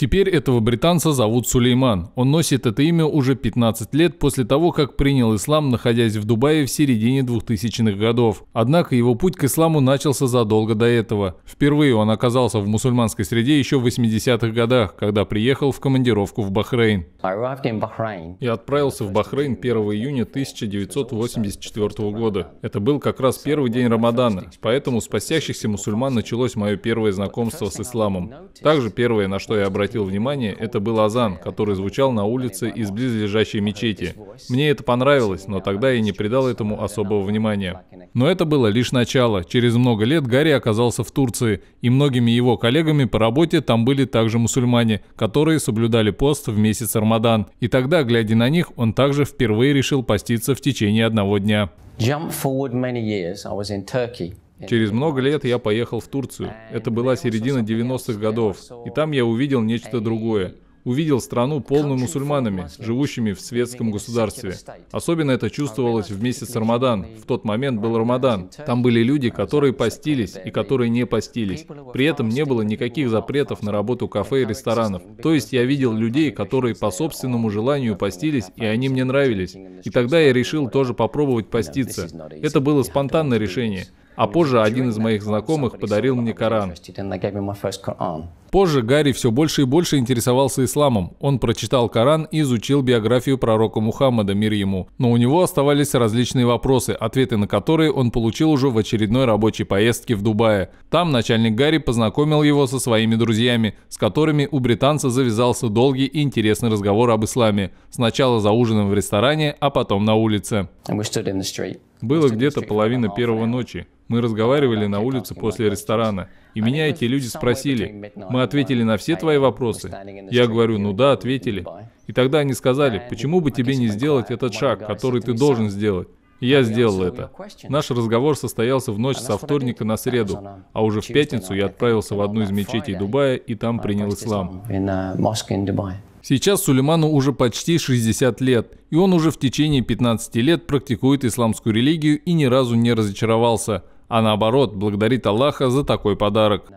Теперь этого британца зовут Сулейман. Он носит это имя уже 15 лет после того, как принял ислам, находясь в Дубае в середине 2000-х годов. Однако его путь к исламу начался задолго до этого. Впервые он оказался в мусульманской среде еще в 80-х годах, когда приехал в командировку в Бахрейн. Я отправился в Бахрейн 1 июня 1984 года. Это был как раз первый день Рамадана, поэтому с постящихся мусульман началось мое первое знакомство с исламом. Также первое, на что я обратил обратил внимание, это был азан, который звучал на улице из близлежащей мечети. Мне это понравилось, но тогда я не придал этому особого внимания. Но это было лишь начало. Через много лет Гарри оказался в Турции, и многими его коллегами по работе там были также мусульмане, которые соблюдали пост в месяц Рамадан. И тогда, глядя на них, он также впервые решил поститься в течение одного дня. Через много лет я поехал в Турцию. Это была середина 90-х годов. И там я увидел нечто другое. Увидел страну, полную мусульманами, живущими в светском государстве. Особенно это чувствовалось в месяц Рамадан. В тот момент был Рамадан. Там были люди, которые постились и которые не постились. При этом не было никаких запретов на работу кафе и ресторанов. То есть я видел людей, которые по собственному желанию постились, и они мне нравились. И тогда я решил тоже попробовать поститься. Это было спонтанное решение. А позже один из моих знакомых подарил мне Коран. Позже Гарри все больше и больше интересовался исламом. Он прочитал Коран и изучил биографию пророка Мухаммада, мир ему. Но у него оставались различные вопросы, ответы на которые он получил уже в очередной рабочей поездке в Дубае. Там начальник Гарри познакомил его со своими друзьями, с которыми у британца завязался долгий и интересный разговор об исламе. Сначала за ужином в ресторане, а потом на улице. Было где-то половина первого ночи. Мы разговаривали на улице после ресторана, и меня эти люди спросили. Мы ответили на все твои вопросы. Я говорю, ну да, ответили. И тогда они сказали, почему бы тебе не сделать этот шаг, который ты должен сделать? я сделал это. Наш разговор состоялся в ночь со вторника на среду, а уже в пятницу я отправился в одну из мечетей Дубая и там принял ислам. Сейчас Сулейману уже почти 60 лет, и он уже в течение 15 лет практикует исламскую религию и ни разу не разочаровался, а наоборот, благодарит Аллаха за такой подарок.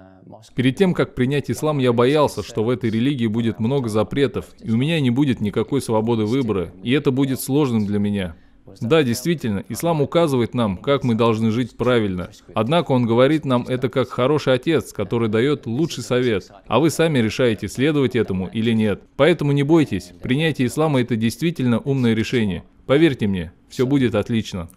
Перед тем, как принять ислам, я боялся, что в этой религии будет много запретов, и у меня не будет никакой свободы выбора, и это будет сложным для меня. Да, действительно, ислам указывает нам, как мы должны жить правильно. Однако он говорит нам это как хороший отец, который дает лучший совет. А вы сами решаете, следовать этому или нет. Поэтому не бойтесь, принятие ислама это действительно умное решение. Поверьте мне, все будет отлично.